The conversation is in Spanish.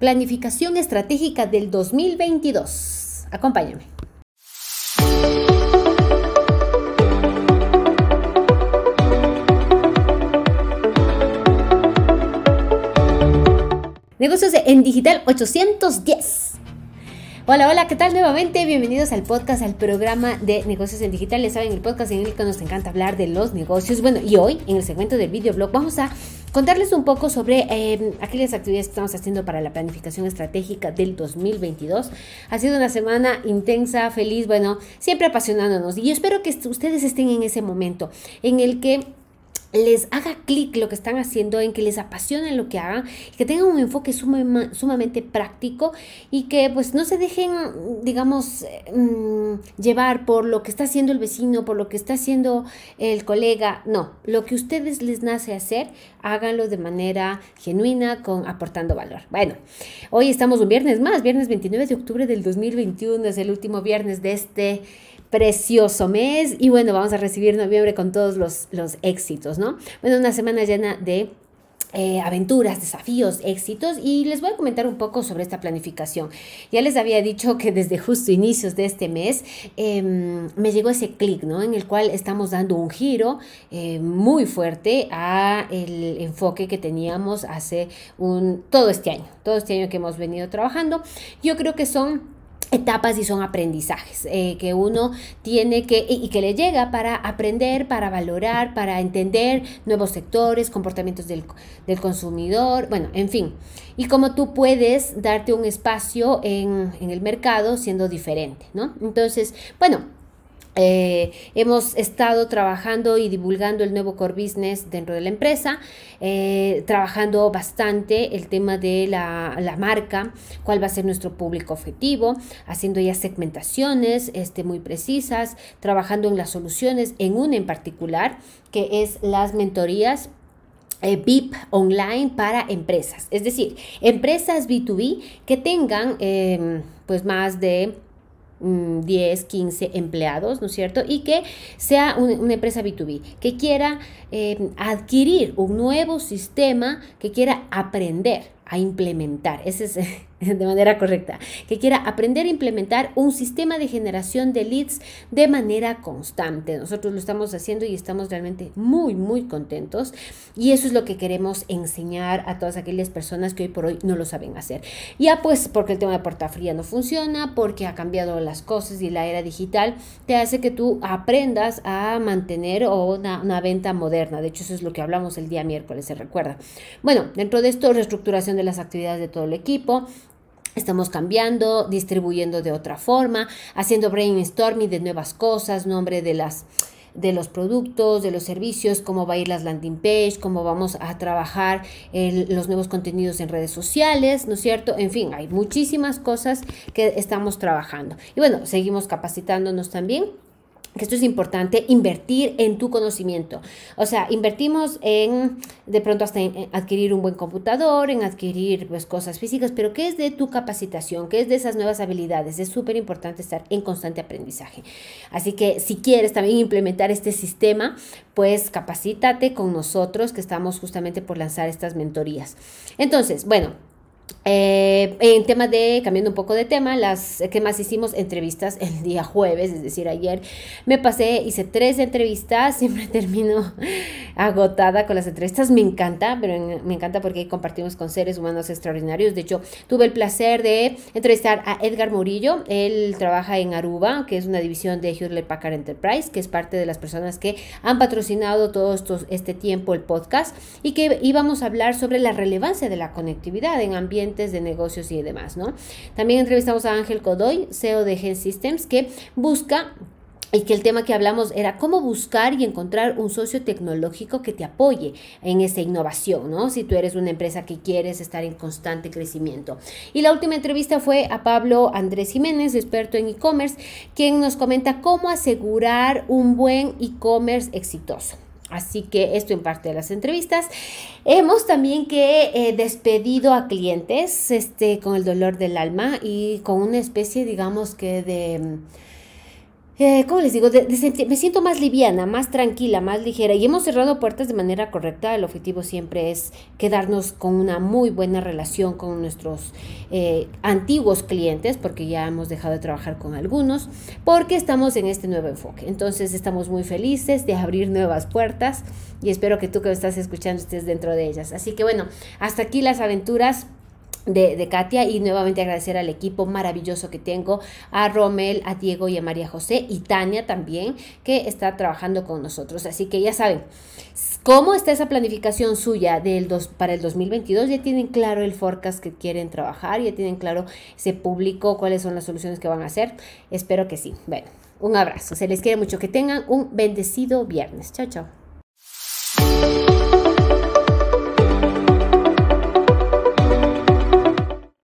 Planificación Estratégica del 2022. Acompáñame. Negocios en Digital 810. Hola, hola, ¿qué tal nuevamente? Bienvenidos al podcast, al programa de negocios en digital. Les saben, el podcast en el que nos encanta hablar de los negocios. Bueno, y hoy en el segmento del videoblog vamos a contarles un poco sobre em, aquellas actividades que estamos haciendo para la planificación estratégica del 2022. Ha sido una semana intensa, feliz, bueno, siempre apasionándonos. Y yo espero que ustedes estén en ese momento en el que les haga clic lo que están haciendo, en que les apasione lo que hagan, que tengan un enfoque sumamente práctico y que pues no se dejen, digamos, mm, llevar por lo que está haciendo el vecino, por lo que está haciendo el colega. No, lo que ustedes les nace hacer, háganlo de manera genuina, con aportando valor. Bueno, hoy estamos un viernes más, viernes 29 de octubre del 2021, es el último viernes de este precioso mes y bueno, vamos a recibir noviembre con todos los, éxitos, ¿no? Bueno, una semana llena de eh, aventuras, desafíos, éxitos y les voy a comentar un poco sobre esta planificación. Ya les había dicho que desde justo inicios de este mes em, me llegó ese clic, ¿no? En el cual estamos dando un giro eh, muy fuerte a el enfoque que teníamos hace un, todo este año, todo este año que hemos venido trabajando. Yo creo que son etapas y son aprendizajes eh, que uno tiene que y, que le llega para aprender, para valorar, para entender nuevos sectores, comportamientos del, del consumidor, bueno, en fin. Y cómo tú puedes darte un espacio en, en el mercado siendo diferente, ¿no? Entonces, bueno, eh, hemos estado trabajando y divulgando el nuevo core business dentro de la empresa, eh, trabajando bastante el tema de la, marca, cuál va a ser nuestro público objetivo, haciendo ya segmentaciones este, muy precisas, trabajando en las soluciones, en una en particular, que es las mentorías eh, VIP online para empresas, es decir, empresas B2B que tengan pues más de 10, mm, 15 empleados, ¿no es cierto? Y que sea una empresa B2B, que quiera eh, adquirir un nuevo sistema, que quiera aprender, a implementar, ese es de manera correcta, que quiera aprender a implementar un sistema de generación de leads de manera constante. Nosotros lo estamos haciendo y estamos realmente muy, muy contentos y eso es lo que queremos enseñar a todas aquellas personas que hoy por hoy no lo saben hacer. Ya pues porque el tema de fría no funciona, porque ha cambiado las cosas y la era digital te hace que tú aprendas a mantener una, una venta moderna. De hecho, eso es lo que hablamos el día miércoles, se recuerda. Bueno, dentro de esto, reestructuración de las actividades de todo el equipo. Estamos cambiando, distribuyendo de otra forma, haciendo brainstorming de nuevas cosas, nombre de las de los productos, de los servicios, cómo va a ir las landing page, cómo vamos a trabajar los nuevos contenidos en redes sociales, ¿no es cierto? En fin, hay muchísimas cosas que estamos trabajando. Y bueno, seguimos capacitándonos también que esto es importante, invertir en tu conocimiento. O sea, invertimos en de pronto hasta en adquirir un buen computador, en adquirir pues, cosas físicas, pero ¿qué es de tu capacitación? ¿Qué es de esas nuevas habilidades? Es súper importante estar en constante aprendizaje. Así que si quieres también implementar este sistema, pues capacítate con nosotros que estamos justamente por lanzar estas mentorías. Entonces, bueno, eh, en tema de, cambiando un poco de tema, las que más hicimos entrevistas el día jueves, es decir, ayer me pasé, hice tres entrevistas, siempre termino agotada con las entrevistas, me encanta, pero me encanta porque compartimos con seres humanos extraordinarios. De hecho, tuve el placer de entrevistar a Edgar Murillo, él trabaja en Aruba, que es una división de Hurley Packard Enterprise, que es parte de las personas que han patrocinado todo estos, este tiempo el podcast y que íbamos a hablar sobre la relevancia de la conectividad en ambiente de negocios y demás, ¿no? También entrevistamos a Ángel Codoy, CEO de Gen Systems, que busca y que el tema que hablamos era cómo buscar y encontrar un socio tecnológico que te apoye en esa innovación, ¿no? Si tú eres una empresa que quieres estar en constante crecimiento. Y la última entrevista fue a Pablo Andrés Jiménez, experto en e-commerce, quien nos comenta cómo asegurar un buen e-commerce exitoso. Así que esto en parte de las entrevistas. Hemos también que he eh, despedido a clientes este, con el dolor del alma y con una especie, digamos que de eh, ¿cómo les digo? me siento más liviana, más tranquila, más ligera y hemos cerrado puertas de manera correcta. El objetivo siempre es quedarnos con una muy buena relación con nuestros eh, antiguos clientes, porque ya hemos dejado de trabajar con algunos, porque estamos en este nuevo enfoque. Entonces estamos muy felices de abrir nuevas puertas y espero que tú que me estás escuchando estés dentro de ellas. Así que bueno, hasta aquí las aventuras de, Katia y nuevamente agradecer al equipo maravilloso que tengo, a Romel, a Diego y a María José y Tania también, que está trabajando con nosotros. Así que ya saben, cómo está esa planificación suya del dos, para el 2022, ya tienen claro el forecast que quieren trabajar, ya tienen claro, se publicó cuáles son las soluciones que van a hacer. Espero que sí. Bueno, un abrazo, se les quiere mucho, que tengan un bendecido viernes. Chao, chao.